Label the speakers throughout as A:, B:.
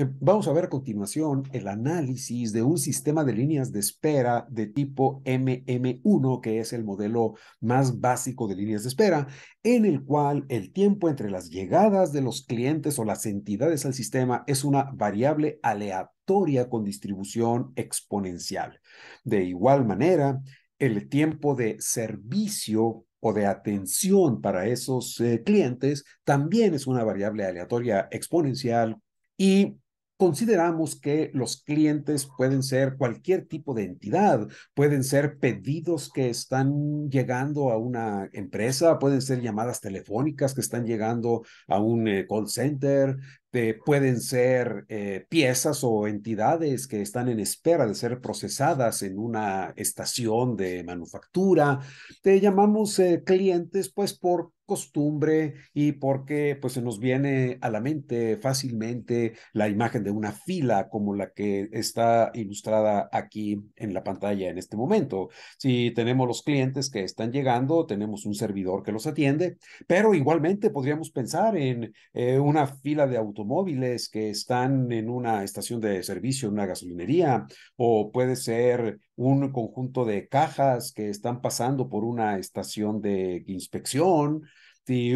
A: Eh, vamos a ver a continuación el análisis de un sistema de líneas de espera de tipo MM1, que es el modelo más básico de líneas de espera, en el cual el tiempo entre las llegadas de los clientes o las entidades al sistema es una variable aleatoria con distribución exponencial. De igual manera, el tiempo de servicio o de atención para esos eh, clientes también es una variable aleatoria exponencial y Consideramos que los clientes pueden ser cualquier tipo de entidad, pueden ser pedidos que están llegando a una empresa, pueden ser llamadas telefónicas que están llegando a un eh, call center, este, pueden ser eh, piezas o entidades que están en espera de ser procesadas en una estación de manufactura. Te llamamos eh, clientes pues por costumbre y porque pues se nos viene a la mente fácilmente la imagen de una fila como la que está ilustrada aquí en la pantalla en este momento. Si tenemos los clientes que están llegando, tenemos un servidor que los atiende, pero igualmente podríamos pensar en eh, una fila de autos automóviles que están en una estación de servicio, en una gasolinería, o puede ser un conjunto de cajas que están pasando por una estación de inspección,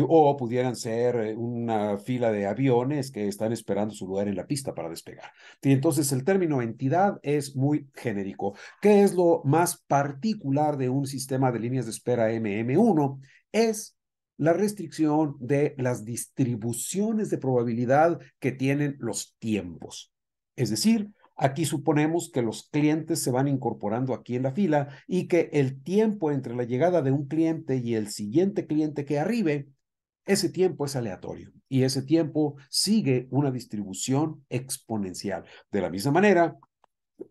A: o pudieran ser una fila de aviones que están esperando su lugar en la pista para despegar. Y entonces el término entidad es muy genérico. ¿Qué es lo más particular de un sistema de líneas de espera MM1? Es la restricción de las distribuciones de probabilidad que tienen los tiempos. Es decir, aquí suponemos que los clientes se van incorporando aquí en la fila y que el tiempo entre la llegada de un cliente y el siguiente cliente que arribe, ese tiempo es aleatorio y ese tiempo sigue una distribución exponencial. De la misma manera,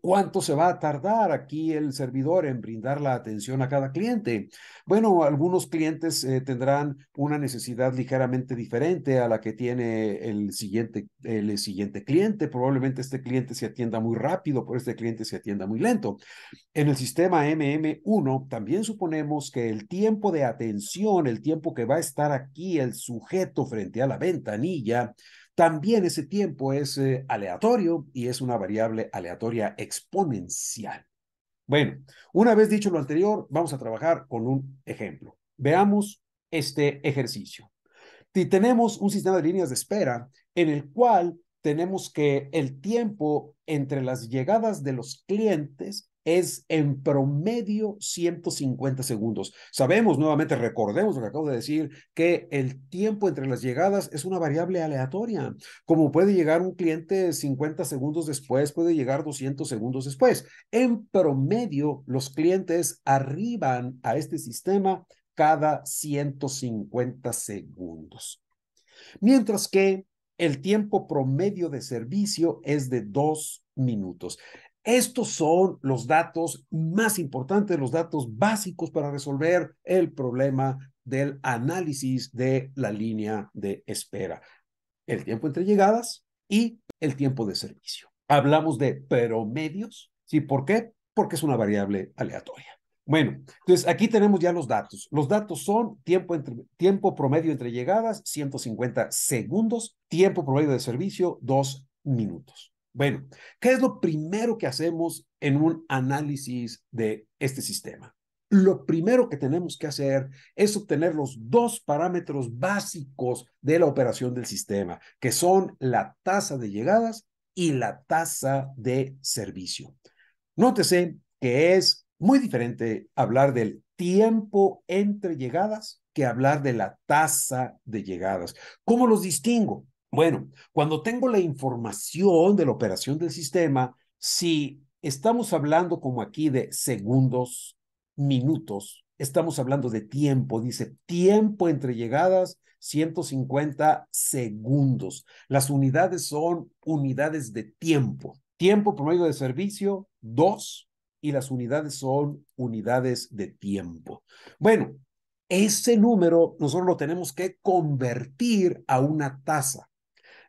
A: ¿Cuánto se va a tardar aquí el servidor en brindar la atención a cada cliente? Bueno, algunos clientes eh, tendrán una necesidad ligeramente diferente a la que tiene el siguiente, el siguiente cliente. Probablemente este cliente se atienda muy rápido, pero este cliente se atienda muy lento. En el sistema MM1 también suponemos que el tiempo de atención, el tiempo que va a estar aquí el sujeto frente a la ventanilla, también ese tiempo es eh, aleatorio y es una variable aleatoria exponencial. Bueno, una vez dicho lo anterior, vamos a trabajar con un ejemplo. Veamos este ejercicio. Si tenemos un sistema de líneas de espera en el cual tenemos que el tiempo entre las llegadas de los clientes es en promedio 150 segundos. Sabemos, nuevamente recordemos lo que acabo de decir, que el tiempo entre las llegadas es una variable aleatoria. Como puede llegar un cliente 50 segundos después, puede llegar 200 segundos después. En promedio, los clientes arriban a este sistema cada 150 segundos. Mientras que el tiempo promedio de servicio es de dos minutos. Estos son los datos más importantes, los datos básicos para resolver el problema del análisis de la línea de espera. El tiempo entre llegadas y el tiempo de servicio. Hablamos de promedios. ¿Sí? ¿Por qué? Porque es una variable aleatoria. Bueno, entonces aquí tenemos ya los datos. Los datos son tiempo, tiempo promedio entre llegadas, 150 segundos, tiempo promedio de servicio, 2 minutos. Bueno, ¿qué es lo primero que hacemos en un análisis de este sistema? Lo primero que tenemos que hacer es obtener los dos parámetros básicos de la operación del sistema, que son la tasa de llegadas y la tasa de servicio. Nótese que es muy diferente hablar del tiempo entre llegadas que hablar de la tasa de llegadas. ¿Cómo los distingo? Bueno, cuando tengo la información de la operación del sistema, si estamos hablando como aquí de segundos, minutos, estamos hablando de tiempo, dice tiempo entre llegadas, 150 segundos. Las unidades son unidades de tiempo. Tiempo promedio de servicio, dos y las unidades son unidades de tiempo. Bueno, ese número nosotros lo tenemos que convertir a una tasa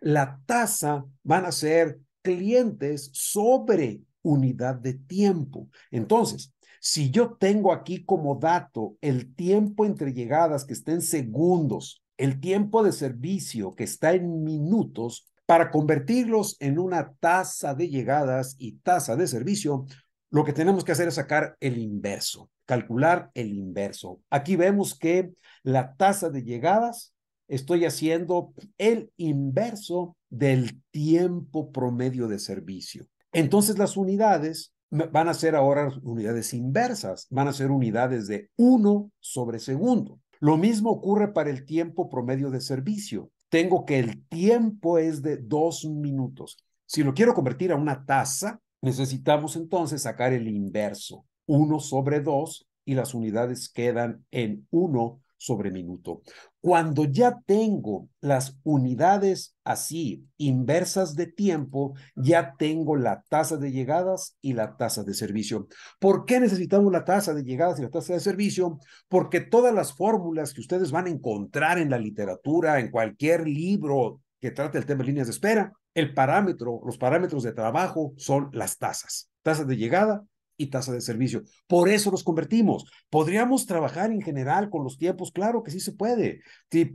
A: la tasa van a ser clientes sobre unidad de tiempo. Entonces, si yo tengo aquí como dato el tiempo entre llegadas que está en segundos, el tiempo de servicio que está en minutos, para convertirlos en una tasa de llegadas y tasa de servicio, lo que tenemos que hacer es sacar el inverso, calcular el inverso. Aquí vemos que la tasa de llegadas estoy haciendo el inverso del tiempo promedio de servicio. Entonces las unidades van a ser ahora unidades inversas, van a ser unidades de 1 sobre segundo. Lo mismo ocurre para el tiempo promedio de servicio. Tengo que el tiempo es de 2 minutos. Si lo quiero convertir a una tasa, necesitamos entonces sacar el inverso, 1 sobre 2, y las unidades quedan en 1 sobre minuto. Cuando ya tengo las unidades así, inversas de tiempo, ya tengo la tasa de llegadas y la tasa de servicio. ¿Por qué necesitamos la tasa de llegadas y la tasa de servicio? Porque todas las fórmulas que ustedes van a encontrar en la literatura, en cualquier libro que trate el tema de líneas de espera, el parámetro, los parámetros de trabajo son las tasas. Tasa de llegada, y tasa de servicio. Por eso nos convertimos. ¿Podríamos trabajar en general con los tiempos? Claro que sí se puede,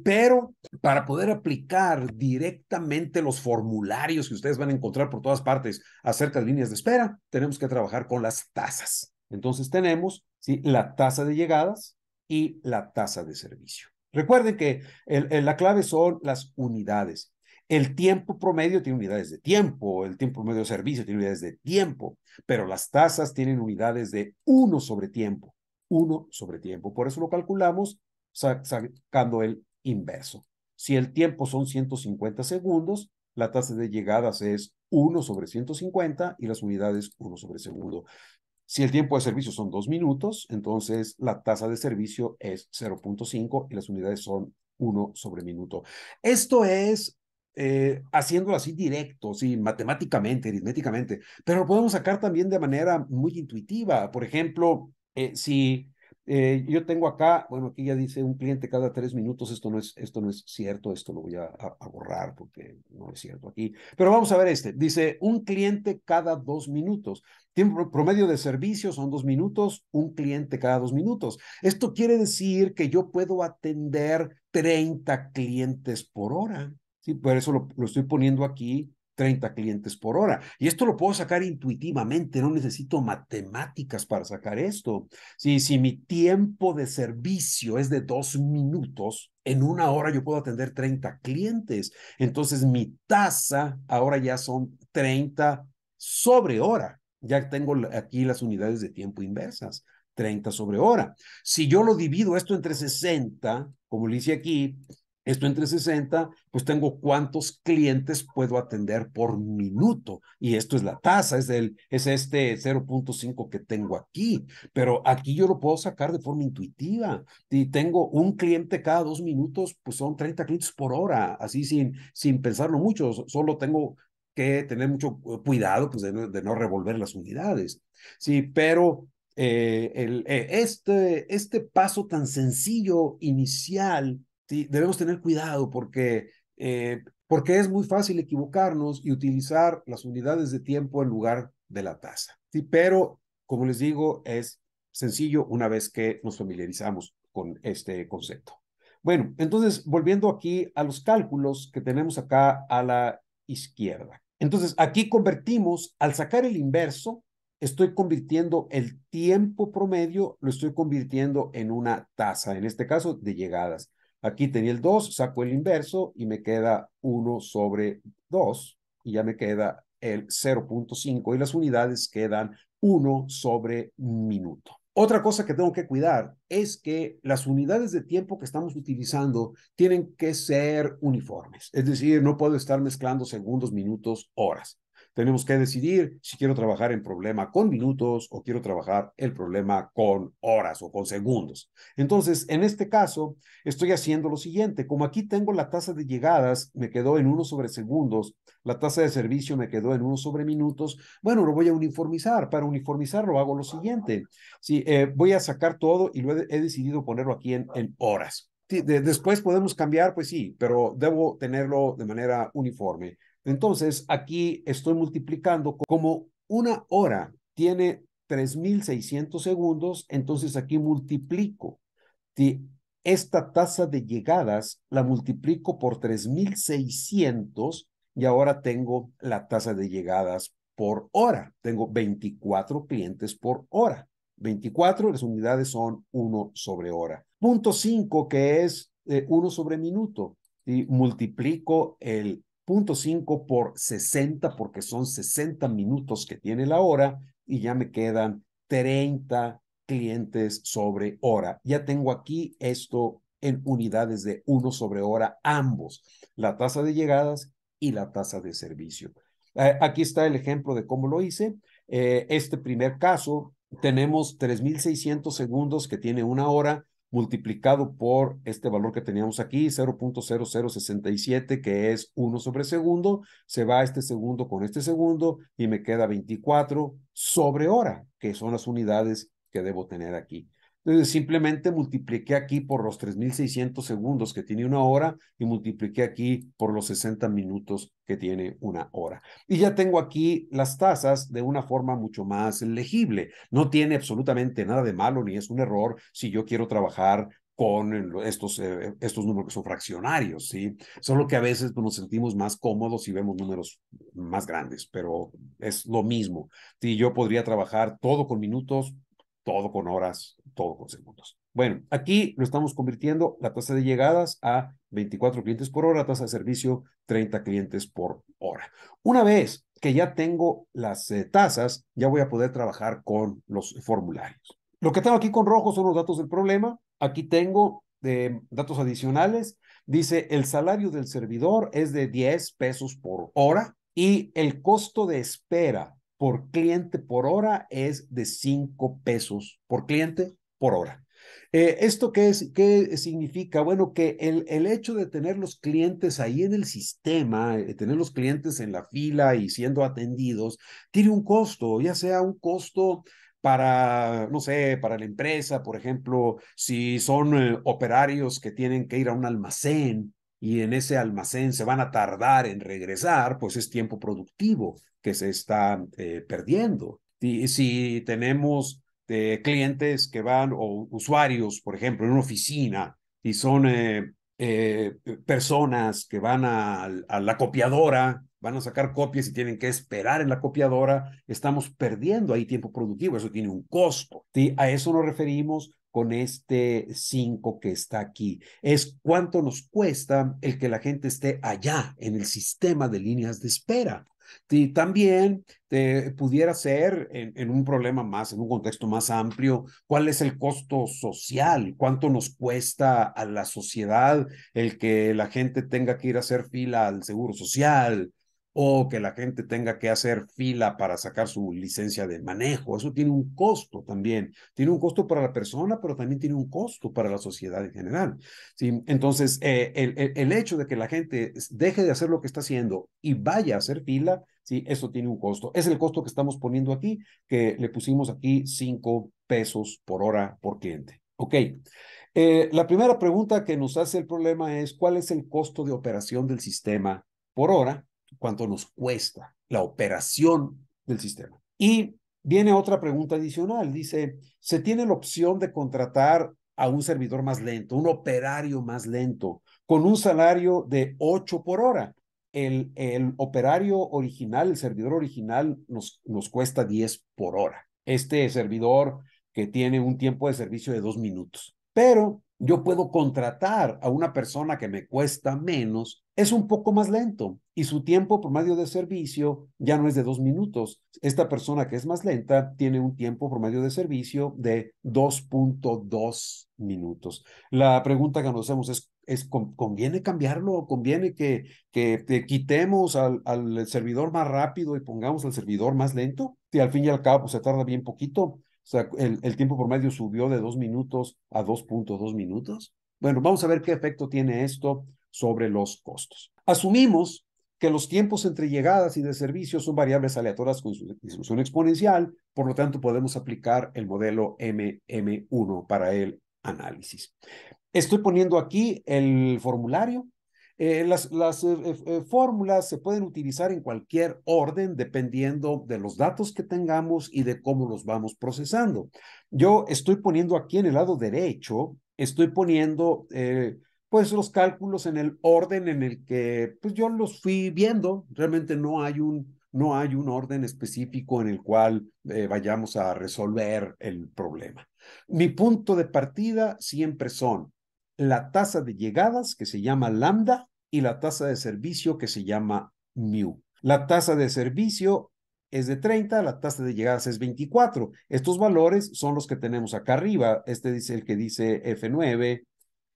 A: pero para poder aplicar directamente los formularios que ustedes van a encontrar por todas partes acerca de líneas de espera, tenemos que trabajar con las tasas. Entonces tenemos ¿sí? la tasa de llegadas y la tasa de servicio. Recuerden que la clave son las unidades. El tiempo promedio tiene unidades de tiempo, el tiempo promedio de servicio tiene unidades de tiempo, pero las tasas tienen unidades de 1 sobre tiempo, 1 sobre tiempo. Por eso lo calculamos sacando el inverso. Si el tiempo son 150 segundos, la tasa de llegadas es 1 sobre 150 y las unidades 1 sobre segundo. Si el tiempo de servicio son 2 minutos, entonces la tasa de servicio es 0.5 y las unidades son 1 sobre minuto. Esto es eh, haciéndolo así directo, sí, matemáticamente, aritméticamente, pero lo podemos sacar también de manera muy intuitiva. Por ejemplo, eh, si eh, yo tengo acá, bueno, aquí ya dice un cliente cada tres minutos, esto no es, esto no es cierto, esto lo voy a, a borrar porque no es cierto aquí. Pero vamos a ver este, dice un cliente cada dos minutos. Tiempo promedio de servicio son dos minutos, un cliente cada dos minutos. Esto quiere decir que yo puedo atender 30 clientes por hora. Sí, por eso lo, estoy poniendo aquí 30 clientes por hora. Y esto lo puedo sacar intuitivamente, no necesito matemáticas para sacar esto. Si, si mi tiempo de servicio es de dos minutos, en una hora yo puedo atender 30 clientes. Entonces mi tasa ahora ya son 30 sobre hora. Ya tengo aquí las unidades de tiempo inversas. 30 sobre hora. Si yo lo divido esto entre 60, como lo hice aquí, esto entre 60, pues tengo cuántos clientes puedo atender por minuto. Y esto es la tasa, es, el, es este 0.5 que tengo aquí. Pero aquí yo lo puedo sacar de forma intuitiva. Si tengo un cliente cada dos minutos, pues son 30 clientes por hora, así sin, sin pensarlo mucho. Solo tengo que tener mucho eh, cuidado pues, de, no, revolver las unidades. Sí, pero eh, el, eh, este, este paso tan sencillo inicial debemos tener cuidado porque, eh, porque es muy fácil equivocarnos y utilizar las unidades de tiempo en lugar de la tasa. ¿sí? Pero, como les digo, es sencillo una vez que nos familiarizamos con este concepto. Bueno, entonces, volviendo aquí a los cálculos que tenemos acá a la izquierda. Entonces, aquí convertimos, al sacar el inverso, estoy convirtiendo el tiempo promedio, lo estoy convirtiendo en una tasa, en este caso de llegadas. Aquí tenía el 2, saco el inverso y me queda 1 sobre 2 y ya me queda el 0.5 y las unidades quedan 1 sobre minuto. Otra cosa que tengo que cuidar es que las unidades de tiempo que estamos utilizando tienen que ser uniformes, es decir, no puedo estar mezclando segundos, minutos, horas tenemos que decidir si quiero trabajar en problema con minutos o quiero trabajar el problema con horas o con segundos. Entonces, en este caso, estoy haciendo lo siguiente. Como aquí tengo la tasa de llegadas, me quedó en 1 sobre segundos, la tasa de servicio me quedó en 1 sobre minutos. Bueno, lo voy a uniformizar. Para uniformizarlo hago lo siguiente. Eh, voy a sacar todo y lo he, decidido ponerlo aquí en, horas. después podemos cambiar, pues sí, pero debo tenerlo de manera uniforme. Entonces, aquí estoy multiplicando como una hora tiene 3.600 segundos, entonces aquí multiplico esta tasa de llegadas, la multiplico por 3.600 y ahora tengo la tasa de llegadas por hora. Tengo 24 clientes por hora. 24, las unidades son 1 sobre hora. Punto 5, que es 1 eh, sobre minuto. Y multiplico el 0.5 por 60, porque son 60 minutos que tiene la hora y ya me quedan 30 clientes sobre hora. Ya tengo aquí esto en unidades de 1 sobre hora, ambos, la tasa de llegadas y la tasa de servicio. Eh, aquí está el ejemplo de cómo lo hice. Eh, este primer caso, tenemos 3.600 segundos que tiene una hora multiplicado por este valor que teníamos aquí, 0.0067, que es 1 sobre segundo, se va este segundo con este segundo y me queda 24 sobre hora, que son las unidades que debo tener aquí simplemente multipliqué aquí por los 3.600 segundos que tiene una hora y multipliqué aquí por los 60 minutos que tiene una hora. Y ya tengo aquí las tasas de una forma mucho más legible. No tiene absolutamente nada de malo ni es un error si yo quiero trabajar con estos, eh, estos números que son fraccionarios, ¿sí? Solo que a veces nos sentimos más cómodos y vemos números más grandes, pero es lo mismo. Si Yo podría trabajar todo con minutos, todo con horas, todo con segundos. Bueno, aquí lo estamos convirtiendo la tasa de llegadas a 24 clientes por hora, tasa de servicio 30 clientes por hora. Una vez que ya tengo las eh, tasas, ya voy a poder trabajar con los formularios. Lo que tengo aquí con rojo son los datos del problema. Aquí tengo eh, datos adicionales. Dice, el salario del servidor es de 10 pesos por hora y el costo de espera por cliente por hora es de 5 pesos por cliente por hora. Eh, ¿Esto qué, es, qué significa? Bueno, que el, el, hecho de tener los clientes ahí en el sistema, eh, tener los clientes en la fila y siendo atendidos, tiene un costo, ya sea un costo para, no sé, para la empresa, por ejemplo, si son eh, operarios que tienen que ir a un almacén y en ese almacén se van a tardar en regresar, pues es tiempo productivo que se está perdiendo. Y si tenemos clientes que van o usuarios, por ejemplo, en una oficina y son eh, eh, personas que van a, la copiadora, van a sacar copias y tienen que esperar en la copiadora, estamos perdiendo ahí tiempo productivo, eso tiene un costo. A eso nos referimos con este 5 que está aquí. Es cuánto nos cuesta el que la gente esté allá en el sistema de líneas de espera. Y también te eh, pudiera ser en, un problema más, en un contexto más amplio, cuál es el costo social, cuánto nos cuesta a la sociedad el que la gente tenga que ir a hacer fila al seguro social, o que la gente tenga que hacer fila para sacar su licencia de manejo. Eso tiene un costo también. Tiene un costo para la persona, pero también tiene un costo para la sociedad en general. ¿sí? Entonces, eh, el, hecho de que la gente deje de hacer lo que está haciendo y vaya a hacer fila, ¿sí? eso tiene un costo. Es el costo que estamos poniendo aquí, que le pusimos aquí cinco pesos por hora por cliente. Ok. Eh, la primera pregunta que nos hace el problema es, ¿cuál es el costo de operación del sistema por hora? cuánto nos cuesta la operación del sistema. Y viene otra pregunta adicional. Dice, ¿se tiene la opción de contratar a un servidor más lento, un operario más lento, con un salario de 8 por hora? El, el operario original, el servidor original nos, nos cuesta 10 por hora. Este servidor que tiene un tiempo de servicio de dos minutos. Pero yo puedo contratar a una persona que me cuesta menos es un poco más lento y su tiempo promedio de servicio ya no es de dos minutos. Esta persona que es más lenta tiene un tiempo promedio de servicio de 2.2 minutos. La pregunta que nos hacemos es, es ¿conviene cambiarlo? ¿Conviene que, que, quitemos al, servidor más rápido y pongamos al servidor más lento? Si al fin y al cabo pues, se tarda bien poquito. O sea, el, el tiempo promedio subió de dos minutos a 2.2 minutos. Bueno, vamos a ver qué efecto tiene esto sobre los costos. Asumimos que los tiempos entre llegadas y de servicio son variables aleatorias con su distribución exponencial, por lo tanto podemos aplicar el modelo MM1 para el análisis. Estoy poniendo aquí el formulario. Eh, las, las eh, eh, fórmulas se pueden utilizar en cualquier orden dependiendo de los datos que tengamos y de cómo los vamos procesando. Yo estoy poniendo aquí en el lado derecho, estoy poniendo pues los cálculos en el orden en el que pues yo los fui viendo. Realmente no hay un, no hay un orden específico en el cual eh, vayamos a resolver el problema. Mi punto de partida siempre son la tasa de llegadas, que se llama lambda, y la tasa de servicio, que se llama mu. La tasa de servicio es de 30, la tasa de llegadas es 24. Estos valores son los que tenemos acá arriba. Este dice el que dice F9,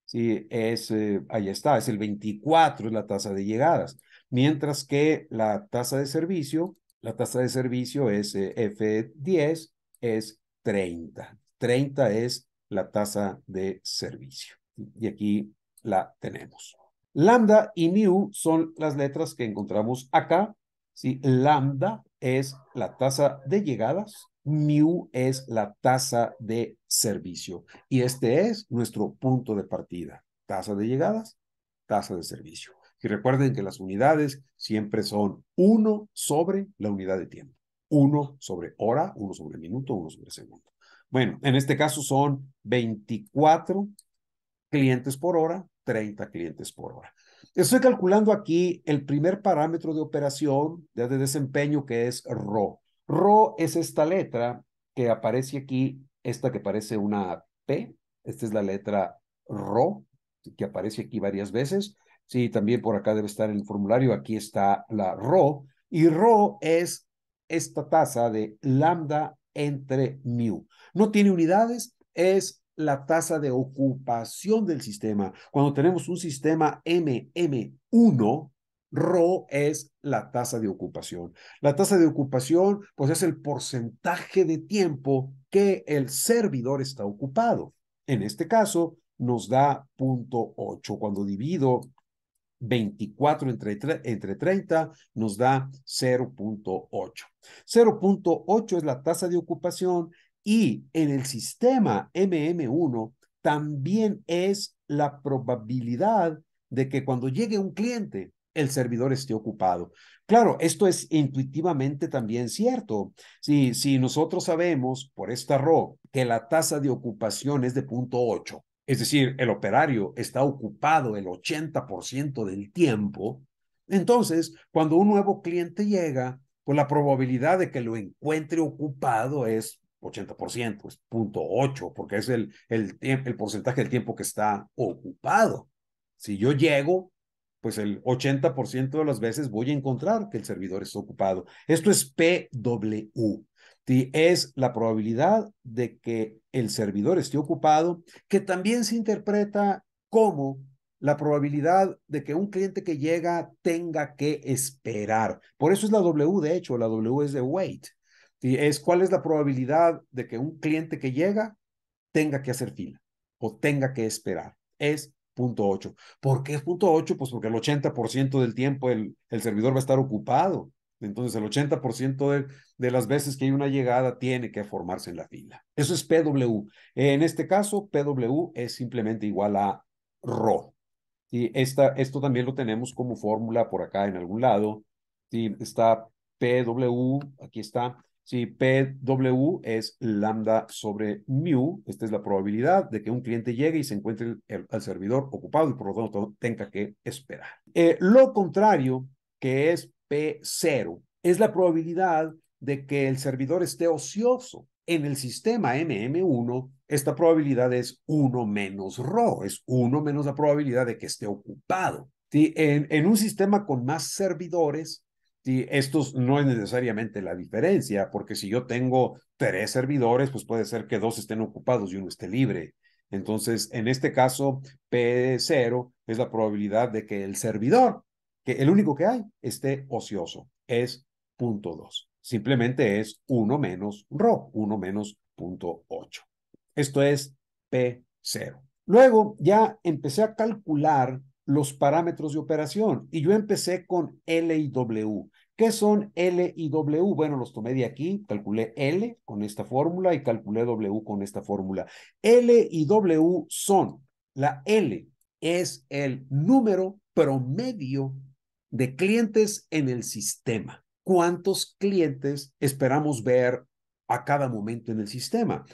A: Sí, es, eh, ahí está, es el 24, es la tasa de llegadas. Mientras que la tasa de servicio, la tasa de servicio es eh, F10, es 30. 30 es la tasa de servicio. Y aquí la tenemos. Lambda y mu son las letras que encontramos acá. si Lambda es la tasa de llegadas mu es la tasa de servicio. Y este es nuestro punto de partida. Tasa de llegadas, tasa de servicio. Y recuerden que las unidades siempre son 1 sobre la unidad de tiempo. 1 sobre hora, 1 sobre minuto, 1 sobre segundo. Bueno, en este caso son 24 clientes por hora, 30 clientes por hora. Estoy calculando aquí el primer parámetro de operación de desempeño que es RO, Rho es esta letra que aparece aquí, esta que parece una P, esta es la letra Rho, que aparece aquí varias veces. Sí, también por acá debe estar en el formulario, aquí está la Ro, y Ro es esta tasa de lambda entre mu. No tiene unidades, es la tasa de ocupación del sistema. Cuando tenemos un sistema MM1, RO es la tasa de ocupación. La tasa de ocupación, pues es el porcentaje de tiempo que el servidor está ocupado. En este caso, nos da 0.8. Cuando divido 24 entre, entre 30 nos da 0.8. 0.8 es la tasa de ocupación y en el sistema MM1 también es la probabilidad de que cuando llegue un cliente el servidor esté ocupado. Claro, esto es intuitivamente también cierto. Si, si nosotros sabemos por esta RO que la tasa de ocupación es de 0.8, es decir, el operario está ocupado el 80% del tiempo, entonces cuando un nuevo cliente llega, pues la probabilidad de que lo encuentre ocupado es 80%, es 0.8, porque es el, el, el porcentaje del tiempo que está ocupado. Si yo llego pues el 80% de las veces voy a encontrar que el servidor está ocupado. Esto es PW. Es la probabilidad de que el servidor esté ocupado, que también se interpreta como la probabilidad de que un cliente que llega tenga que esperar. Por eso es la W, de hecho, la W es de wait. Es cuál es la probabilidad de que un cliente que llega tenga que hacer fila o tenga que esperar. Es .8. ¿Por qué es .8? Pues porque el 80% del tiempo el, el, servidor va a estar ocupado. Entonces el 80% de, las veces que hay una llegada tiene que formarse en la fila. Eso es PW. En este caso, PW es simplemente igual a RO. Y esto también lo tenemos como fórmula por acá en algún lado. está PW, aquí está, si PW es lambda sobre mu, esta es la probabilidad de que un cliente llegue y se encuentre al servidor ocupado y por lo tanto tenga que esperar. Eh, lo contrario, que es P0, es la probabilidad de que el servidor esté ocioso. En el sistema MM1, esta probabilidad es 1 menos rho, es 1 menos la probabilidad de que esté ocupado. en un sistema con más servidores, y estos no es necesariamente la diferencia, porque si yo tengo tres servidores, pues puede ser que dos estén ocupados y uno esté libre. Entonces, en este caso, P0 es la probabilidad de que el servidor, que el único que hay, esté ocioso. Es punto 2. Simplemente es 1 menos ρ, 1 menos punto 8. Esto es P0. Luego ya empecé a calcular los parámetros de operación y yo empecé con L y W. ¿Qué son L y W? Bueno, los tomé de aquí, calculé L con esta fórmula y calculé W con esta fórmula. L y W son, la L es el número promedio de clientes en el sistema. ¿Cuántos clientes esperamos ver a cada momento en el sistema?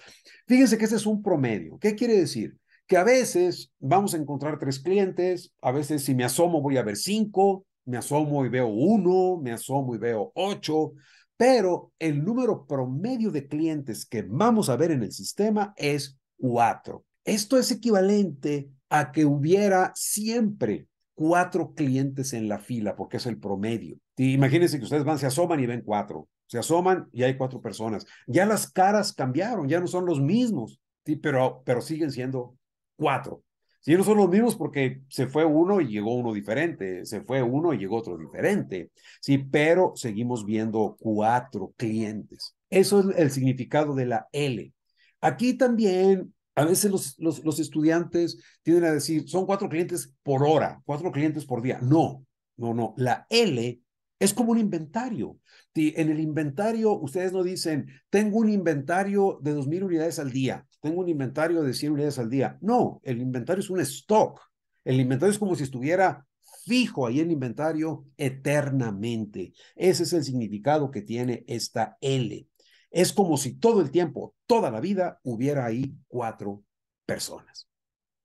A: Fíjense que ese es un promedio. ¿Qué quiere decir? Que a veces vamos a encontrar tres clientes, a veces si me asomo voy a ver cinco, me asomo y veo uno, me asomo y veo ocho, pero el número promedio de clientes que vamos a ver en el sistema es cuatro. Esto es equivalente a que hubiera siempre cuatro clientes en la fila, porque es el promedio. Imagínense que ustedes van, se asoman y ven cuatro, se asoman y hay cuatro personas. Ya las caras cambiaron, ya no son los mismos, pero, pero siguen siendo cuatro. Si no son los mismos porque se fue uno y llegó uno diferente, se fue uno y llegó otro diferente, sí, pero seguimos viendo cuatro clientes. Eso es el significado de la L. Aquí también a veces los, los, los estudiantes tienden a decir, son cuatro clientes por hora, cuatro clientes por día. No, no, no. La L es como un inventario. En el inventario, ustedes no dicen, tengo un inventario de dos mil unidades al día, tengo un inventario de 100 unidades al día. No, el inventario es un stock. El inventario es como si estuviera fijo ahí el inventario eternamente. Ese es el significado que tiene esta L. Es como si todo el tiempo, toda la vida, hubiera ahí cuatro personas.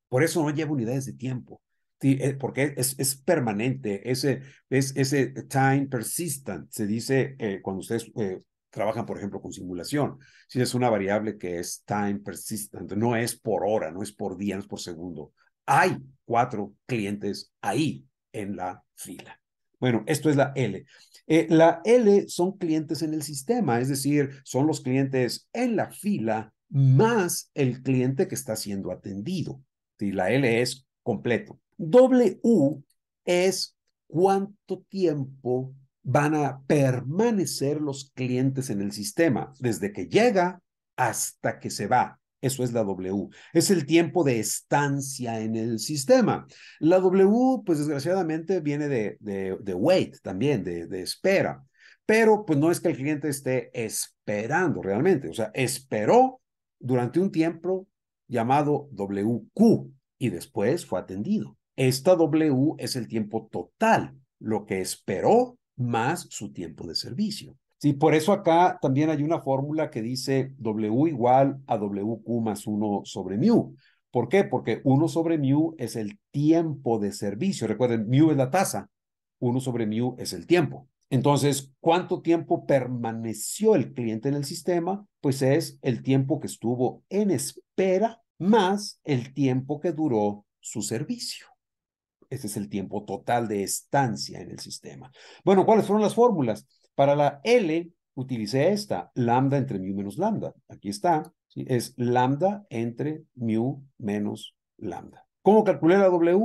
A: Por eso no lleva unidades de tiempo, eh, porque es, permanente, ese, es, ese time persistent, se dice eh, cuando ustedes eh, trabajan, por ejemplo, con simulación. Si es una variable que es time persistent, no es por hora, no es por día, no es por segundo. Hay cuatro clientes ahí en la fila. Bueno, esto es la L. la L son clientes en el sistema, es decir, son los clientes en la fila más el cliente que está siendo atendido. La L es completo. W es cuánto tiempo van a permanecer los clientes en el sistema, desde que llega hasta que se va. Eso es la W. Es el tiempo de estancia en el sistema. La W, pues desgraciadamente, viene de, de, wait también, de, de espera. Pero pues no es que el cliente esté esperando realmente. O sea, esperó durante un tiempo llamado WQ y después fue atendido. Esta W es el tiempo total, lo que esperó más su tiempo de servicio. Sí, por eso acá también hay una fórmula que dice W igual a WQ más 1 sobre mu. ¿Por qué? Porque 1 sobre mu es el tiempo de servicio. Recuerden, mu es la tasa, 1 sobre mu es el tiempo. Entonces, ¿cuánto tiempo permaneció el cliente en el sistema? Pues es el tiempo que estuvo en espera más el tiempo que duró su servicio. Este es el tiempo total de estancia en el sistema. Bueno, ¿cuáles fueron las fórmulas? Para la L utilicé esta, lambda entre mu menos lambda. Aquí está, es lambda entre mu menos lambda. ¿Cómo calculé la W?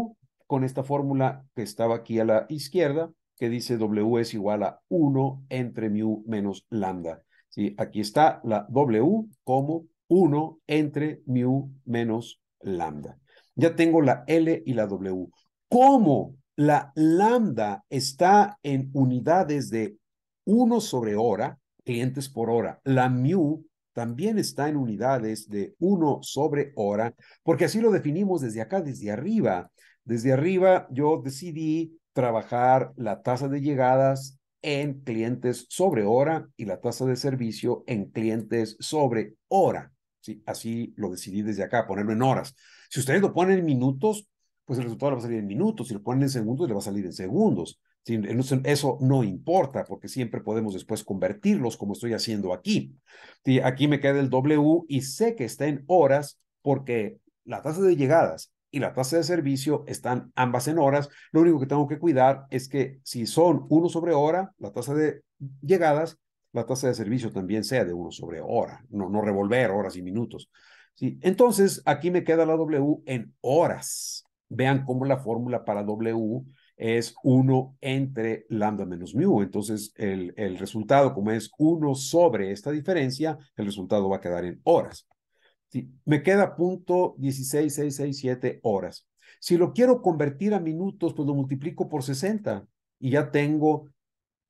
A: Con esta fórmula que estaba aquí a la izquierda, que dice W es igual a 1 entre mu menos lambda. ¿Sí? Aquí está la W como 1 entre mu menos lambda. Ya tengo la L y la W. Como la lambda está en unidades de 1 sobre hora, clientes por hora. La mu también está en unidades de 1 sobre hora, porque así lo definimos desde acá, desde arriba. Desde arriba yo decidí trabajar la tasa de llegadas en clientes sobre hora y la tasa de servicio en clientes sobre hora. Sí, así lo decidí desde acá, ponerlo en horas. Si ustedes lo ponen en minutos, pues el resultado le va a salir en minutos, si lo ponen en segundos, le va a salir en segundos. Eso no importa, porque siempre podemos después convertirlos, como estoy haciendo aquí. Aquí me queda el W y sé que está en horas, porque la tasa de llegadas y la tasa de servicio están ambas en horas. Lo único que tengo que cuidar es que si son uno sobre hora, la tasa de llegadas, la tasa de servicio también sea de uno sobre hora, no, no revolver horas y minutos. Entonces, aquí me queda la W en horas vean cómo la fórmula para W es 1 entre lambda menos mu. Entonces, el, resultado, como es 1 sobre esta diferencia, el resultado va a quedar en horas. me queda punto horas. Si lo quiero convertir a minutos, pues lo multiplico por 60 y ya tengo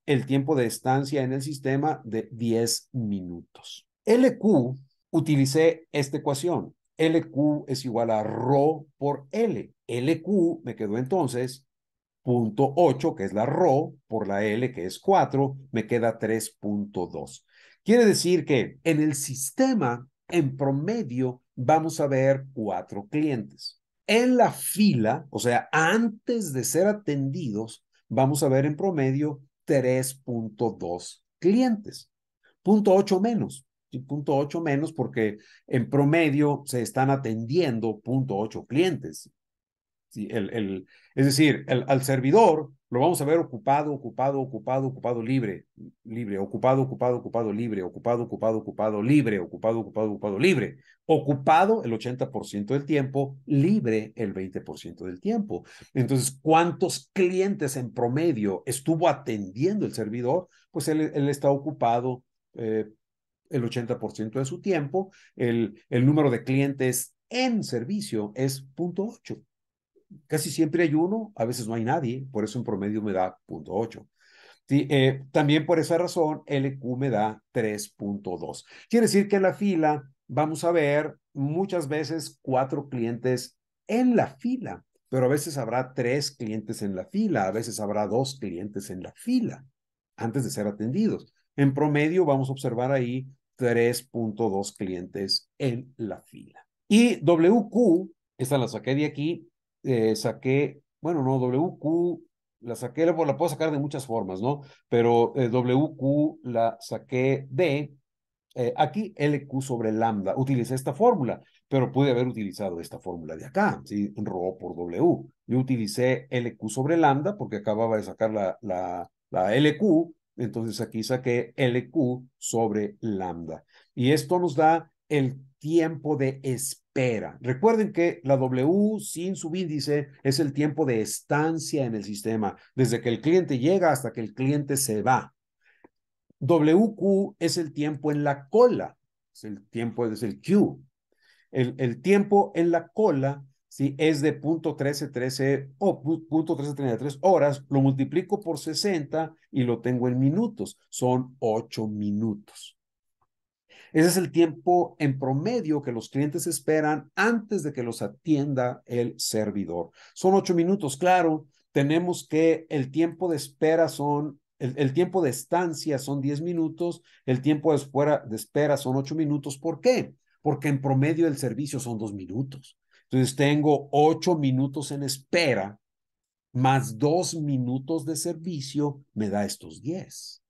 A: el tiempo de estancia en el sistema de 10 minutos. LQ utilicé esta ecuación. LQ es igual a Rho por L. LQ me quedó entonces punto 8, que es la Rho, por la L, que es 4, me queda 3.2. Quiere decir que en el sistema, en promedio, vamos a ver cuatro clientes. En la fila, o sea, antes de ser atendidos, vamos a ver en promedio 3.2 clientes. Punto 8 menos ocho menos porque en promedio se están atendiendo ocho clientes. Sí, el, es decir, el, al servidor lo vamos a ver ocupado, ocupado, ocupado, ocupado, libre, libre, ocupado, ocupado, ocupado, libre, ocupado, ocupado, ocupado, libre, ocupado, ocupado, ocupado, libre, ocupado el 80% del tiempo, libre el 20% del tiempo. Entonces, ¿cuántos clientes en promedio estuvo atendiendo el servidor? Pues él, él está ocupado eh, el 80% de su tiempo, el, el número de clientes en servicio es 0.8. Casi siempre hay uno, a veces no hay nadie, por eso en promedio me da 0.8. Eh, también por esa razón, LQ me da 3.2. Quiere decir que en la fila vamos a ver muchas veces cuatro clientes en la fila, pero a veces habrá tres clientes en la fila, a veces habrá dos clientes en la fila antes de ser atendidos. En promedio vamos a observar ahí 3.2 clientes en la fila. Y WQ, esta la saqué de aquí, eh, saqué, bueno, no, WQ, la saqué, la, puedo sacar de muchas formas, ¿no? Pero eh, WQ la saqué de, eh, aquí LQ sobre lambda, utilicé esta fórmula, pero pude haber utilizado esta fórmula de acá, ¿sí? Rho por W. Yo utilicé LQ sobre lambda porque acababa de sacar la, la, la LQ entonces aquí saqué LQ e sobre lambda. Y esto nos da el tiempo de espera. Recuerden que la W sin subíndice es el tiempo de estancia en el sistema, desde que el cliente llega hasta que el cliente se va. WQ es el tiempo en la cola, es el tiempo, es el Q. El, el tiempo en la cola si es de 0.1313 o 0.1333 horas, lo multiplico por 60 y lo tengo en minutos, son 8 minutos. Ese es el tiempo en promedio que los clientes esperan antes de que los atienda el servidor. Son 8 minutos, claro. Tenemos que el tiempo de espera son el, tiempo de estancia son 10 minutos, el tiempo de espera, de espera son 8 minutos. ¿Por qué? Porque en promedio el servicio son 2 minutos. Entonces tengo ocho minutos en espera, más dos minutos de servicio, me da estos diez.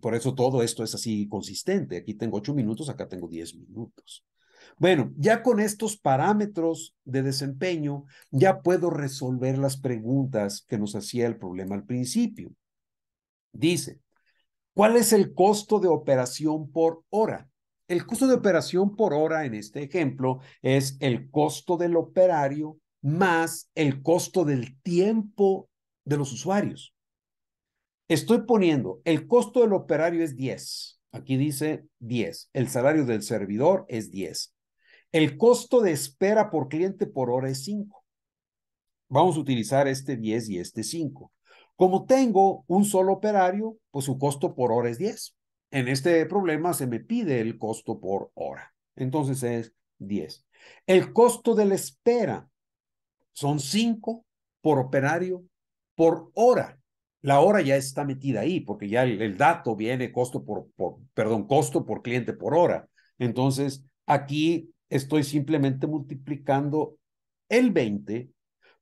A: Por eso todo esto es así consistente. Aquí tengo ocho minutos, acá tengo diez minutos. Bueno, ya con estos parámetros de desempeño, ya puedo resolver las preguntas que nos hacía el problema al principio. Dice, ¿cuál es el costo de operación por hora? El costo de operación por hora en este ejemplo es el costo del operario más el costo del tiempo de los usuarios. Estoy poniendo, el costo del operario es 10. Aquí dice 10. El salario del servidor es 10. El costo de espera por cliente por hora es 5. Vamos a utilizar este 10 y este 5. Como tengo un solo operario, pues su costo por hora es 10 en este problema se me pide el costo por hora. Entonces es 10. El costo de la espera son 5 por operario por hora. La hora ya está metida ahí porque ya el, dato viene costo por, por, perdón, costo por cliente por hora. Entonces aquí estoy simplemente multiplicando el 20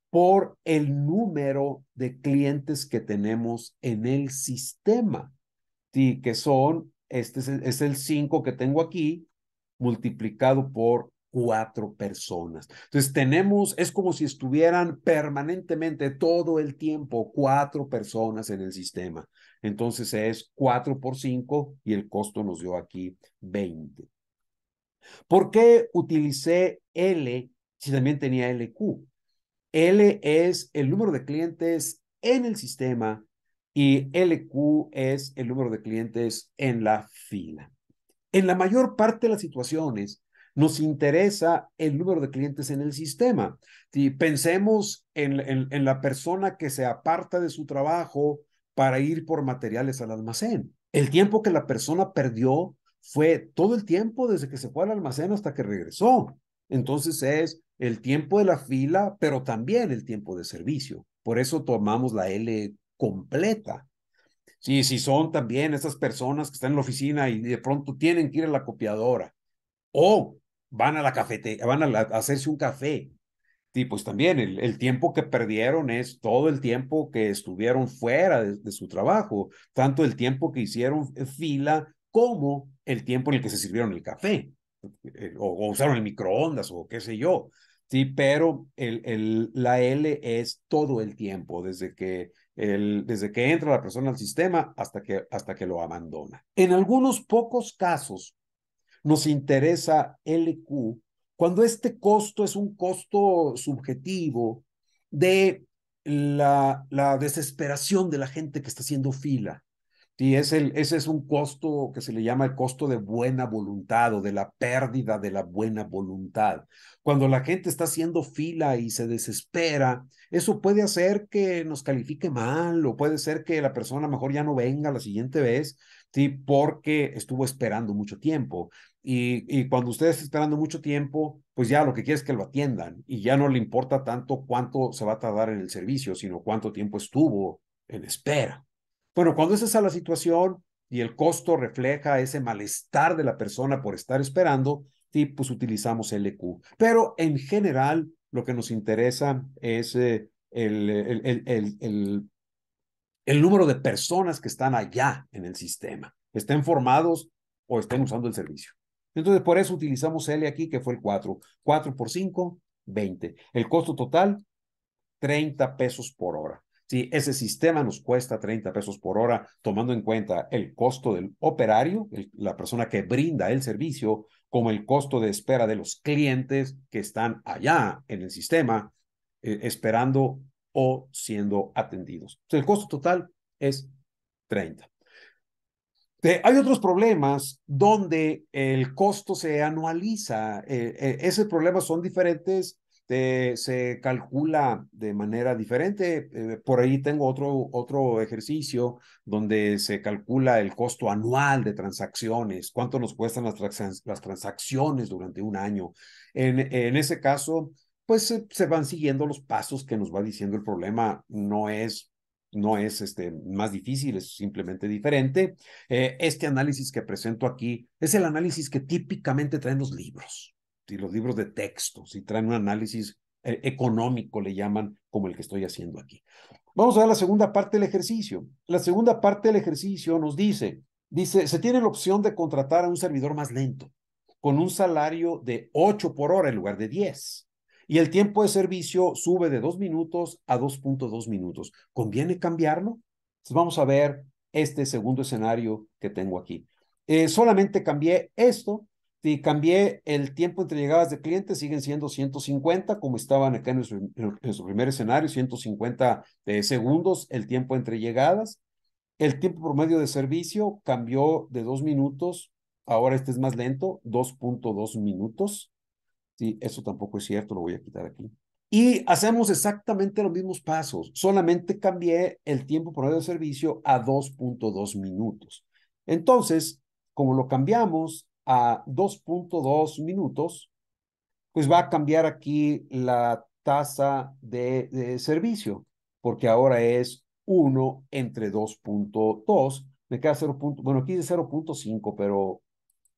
A: por el número de clientes que tenemos en el sistema que son, este es el 5 que tengo aquí, multiplicado por cuatro personas. Entonces tenemos, es como si estuvieran permanentemente todo el tiempo cuatro personas en el sistema. Entonces es 4 por 5 y el costo nos dio aquí 20. ¿Por qué utilicé L si también tenía LQ? L es el número de clientes en el sistema y LQ es el número de clientes en la fila. En la mayor parte de las situaciones nos interesa el número de clientes en el sistema. Si pensemos en, la persona que se aparta de su trabajo para ir por materiales al almacén. El tiempo que la persona perdió fue todo el tiempo desde que se fue al almacén hasta que regresó. Entonces es el tiempo de la fila, pero también el tiempo de servicio. Por eso tomamos la LQ completa. Sí, si son también esas personas que están en la oficina y de pronto tienen que ir a la copiadora o van a la cafetería, van a, hacerse un café. Sí pues también el, tiempo que perdieron es todo el tiempo que estuvieron fuera de, su trabajo, tanto el tiempo que hicieron fila como el tiempo en el que se sirvieron el café eh, o, usaron el microondas o qué sé yo. Sí, pero el, el, la L es todo el tiempo, desde que desde que entra la persona al sistema hasta que, hasta que lo abandona. En algunos pocos casos nos interesa LQ cuando este costo es un costo subjetivo de la, la desesperación de la gente que está haciendo fila Sí, es el, ese es un costo que se le llama el costo de buena voluntad o de la pérdida de la buena voluntad. Cuando la gente está haciendo fila y se desespera, eso puede hacer que nos califique mal o puede ser que la persona mejor ya no venga la siguiente vez, ¿sí? porque estuvo esperando mucho tiempo. Y, y cuando usted está esperando mucho tiempo, pues ya lo que quiere es que lo atiendan y ya no le importa tanto cuánto se va a tardar en el servicio, sino cuánto tiempo estuvo en espera. Bueno, cuando esa es la situación y el costo refleja ese malestar de la persona por estar esperando, pues utilizamos LQ. E Pero en general, lo que nos interesa es eh, el, el, el, el, número de personas que están allá en el sistema, estén formados o estén usando el servicio. Entonces, por eso utilizamos L aquí, e que fue el 4. 4 por 5, 20. El costo total, 30 pesos por hora. Si ese sistema nos cuesta 30 pesos por hora, tomando en cuenta el costo del operario, la persona que brinda el servicio, como el costo de espera de los clientes que están allá en el sistema eh, esperando o siendo atendidos. el costo total es 30. Eh, hay otros problemas donde el costo se anualiza. Eh, esos problemas son diferentes este, se calcula de manera diferente. Eh, por ahí tengo otro, otro ejercicio donde se calcula el costo anual de transacciones, cuánto nos cuestan las, transacciones durante un año. En, en ese caso, pues se, van siguiendo los pasos que nos va diciendo el problema. No es no es este más difícil, es simplemente diferente. Eh, este análisis que presento aquí es el análisis que típicamente traen los libros y los libros de texto, si traen un análisis eh, económico, le llaman como el que estoy haciendo aquí. Vamos a ver la segunda parte del ejercicio. La segunda parte del ejercicio nos dice, dice, se tiene la opción de contratar a un servidor más lento, con un salario de 8 por hora en lugar de 10. Y el tiempo de servicio sube de 2 minutos a 2.2 minutos. ¿Conviene cambiarlo? vamos a ver este segundo escenario que tengo aquí. Eh, solamente cambié esto si cambié el tiempo entre llegadas de clientes, siguen siendo 150, como estaban acá en su, primer escenario, 150 de segundos el tiempo entre llegadas. El tiempo promedio de servicio cambió de dos minutos, ahora este es más lento, 2.2 minutos. Sí, eso tampoco es cierto, lo voy a quitar aquí. Y hacemos exactamente los mismos pasos, solamente cambié el tiempo promedio de servicio a 2.2 minutos. Entonces, como lo cambiamos, a 2.2 minutos, pues va a cambiar aquí la tasa de, servicio, porque ahora es 1 entre 2.2, me queda 0. bueno, aquí dice 0.5, pero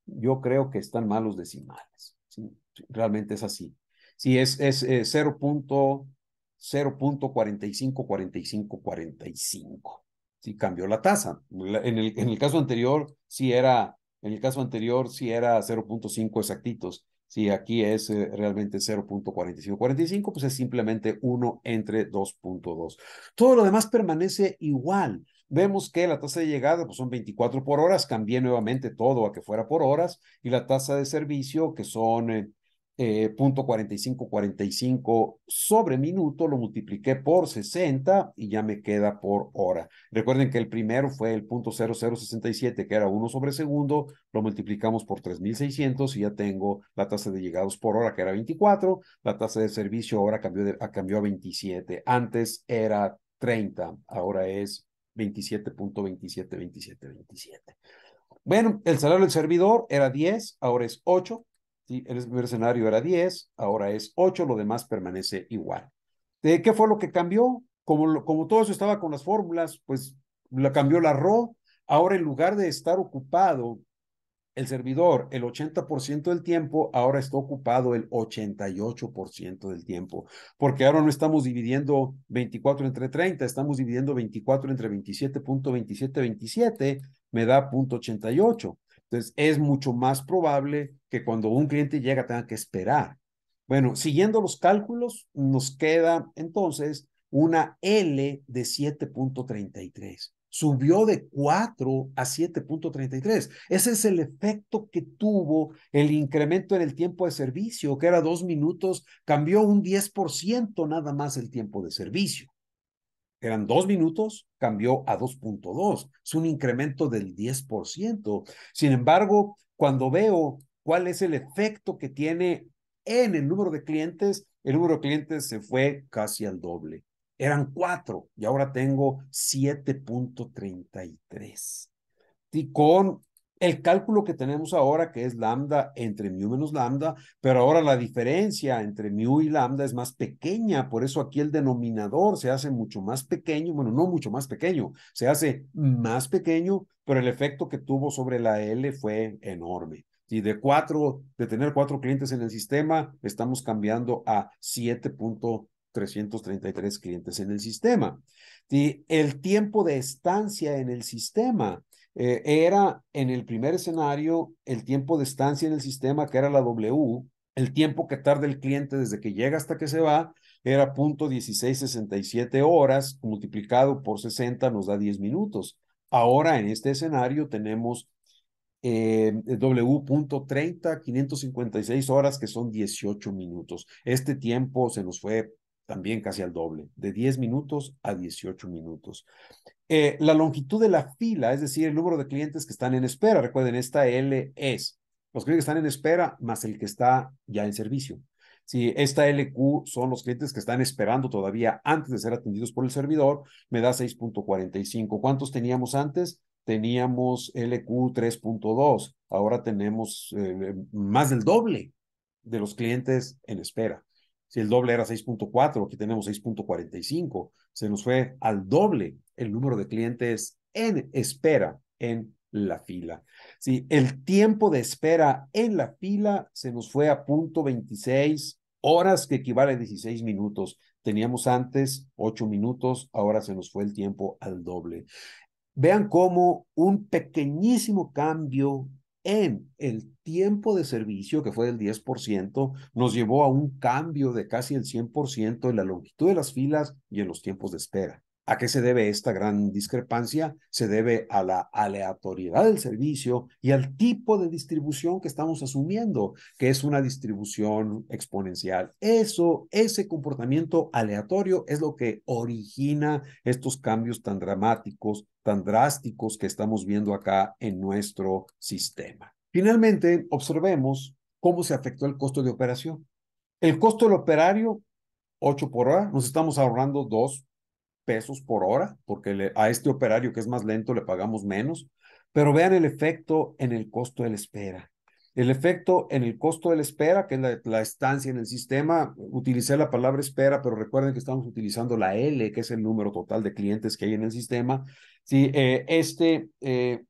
A: yo creo que están mal los decimales. ¿sí? Realmente es así. Sí, es, es eh, 0.45, 45, 45. Sí, cambió la tasa. En el, en el caso anterior, sí era en el caso anterior sí era 0.5 exactitos. Si aquí es eh, realmente 0.45. pues es simplemente 1 entre 2.2. Todo lo demás permanece igual. Vemos que la tasa de llegada pues son 24 por horas. Cambié nuevamente todo a que fuera por horas. Y la tasa de servicio que son... Eh, eh, 45, 45 sobre minuto, lo multipliqué por 60 y ya me queda por hora. Recuerden que el primero fue el punto 0067, que era 1 sobre segundo, lo multiplicamos por 3600 y ya tengo la tasa de llegados por hora, que era 24, la tasa de servicio ahora cambió, cambió a 27, antes era 30, ahora es 27.272727. 27, 27. Bueno, el salario del servidor era 10, ahora es 8, el escenario mercenario era 10, ahora es 8, lo demás permanece igual. ¿De eh, ¿Qué fue lo que cambió? Como, como todo eso estaba con las fórmulas, pues la cambió la RO. Ahora en lugar de estar ocupado el servidor el 80% del tiempo, ahora está ocupado el 88% del tiempo, porque ahora no estamos dividiendo 24 entre 30, estamos dividiendo 24 entre 27.2727, 27, me da .88. Entonces, es mucho más probable que cuando un cliente llega tenga que esperar. Bueno, siguiendo los cálculos, nos queda entonces una L de 7.33. Subió de 4 a 7.33. Ese es el efecto que tuvo el incremento en el tiempo de servicio, que era dos minutos, cambió un 10% nada más el tiempo de servicio eran dos minutos, cambió a 2.2. Es un incremento del 10%. Sin embargo, cuando veo cuál es el efecto que tiene en el número de clientes, el número de clientes se fue casi al doble. Eran cuatro y ahora tengo 7.33. Y con el cálculo que tenemos ahora, que es lambda entre mu menos lambda, pero ahora la diferencia entre mu y lambda es más pequeña, por eso aquí el denominador se hace mucho más pequeño, bueno, no mucho más pequeño, se hace más pequeño, pero el efecto que tuvo sobre la L fue enorme. Y de cuatro, de tener cuatro clientes en el sistema, estamos cambiando a 7.333 clientes en el sistema. Y el tiempo de estancia en el sistema eh, era en el primer escenario el tiempo de estancia en el sistema, que era la W, el tiempo que tarda el cliente desde que llega hasta que se va, era 0.1667 horas, multiplicado por 60 nos da 10 minutos. Ahora en este escenario tenemos eh, W.30, 556 horas, que son 18 minutos. Este tiempo se nos fue también casi al doble, de 10 minutos a 18 minutos. Eh, la longitud de la fila, es decir, el número de clientes que están en espera. Recuerden, esta L es los clientes que están en espera más el que está ya en servicio. Si esta LQ son los clientes que están esperando todavía antes de ser atendidos por el servidor, me da 6.45. ¿Cuántos teníamos antes? Teníamos LQ 3.2. Ahora tenemos eh, más del doble de los clientes en espera. Si el doble era 6.4, aquí tenemos 6.45 se nos fue al doble el número de clientes en espera en la fila. el tiempo de espera en la fila se nos fue a punto 26 horas, que equivale a 16 minutos. Teníamos antes 8 minutos, ahora se nos fue el tiempo al doble. Vean cómo un pequeñísimo cambio en el tiempo de servicio, que fue del 10%, nos llevó a un cambio de casi el 100% en la longitud de las filas y en los tiempos de espera. ¿A qué se debe esta gran discrepancia? Se debe a la aleatoriedad del servicio y al tipo de distribución que estamos asumiendo, que es una distribución exponencial. Eso, ese comportamiento aleatorio es lo que origina estos cambios tan dramáticos, tan drásticos que estamos viendo acá en nuestro sistema. Finalmente, observemos cómo se afectó el costo de operación. El costo del operario, 8 por hora, nos estamos ahorrando 2 pesos por hora, porque a este operario que es más lento le pagamos menos, pero vean el efecto en el costo de la espera. El efecto en el costo de la espera, que es la, estancia en el sistema, utilicé la palabra espera, pero recuerden que estamos utilizando la L, que es el número total de clientes que hay en el sistema. Eh, este eh,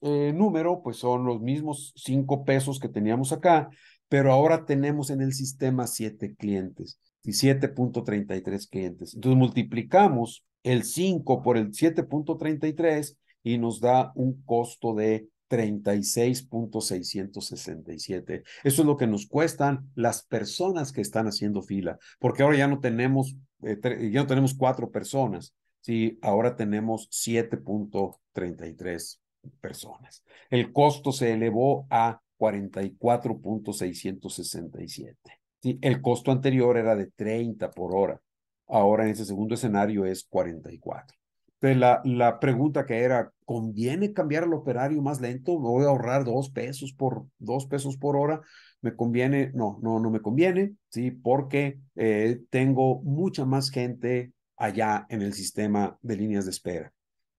A: eh, número, pues son los mismos cinco pesos que teníamos acá, pero ahora tenemos en el sistema siete clientes y 7.33 clientes. Entonces multiplicamos el 5 por el 7.33 y nos da un costo de 36.667. Eso es lo que nos cuestan las personas que están haciendo fila, porque ahora ya no tenemos, eh, ya no tenemos cuatro personas, si ahora tenemos 7.33 personas. El costo se elevó a 44.667. El costo anterior era de 30 por hora. Ahora en ese segundo escenario es 44. Entonces, la, la pregunta que era, ¿conviene cambiar al operario más lento? voy a ahorrar dos pesos por, dos pesos por hora? ¿Me conviene? No, no, no me conviene, ¿sí? Porque eh, tengo mucha más gente allá en el sistema de líneas de espera.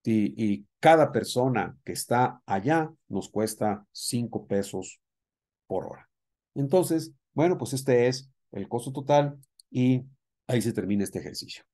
A: Y, y, cada persona que está allá nos cuesta cinco pesos por hora. Entonces, bueno, pues este es el costo total y ahí se termina este ejercicio.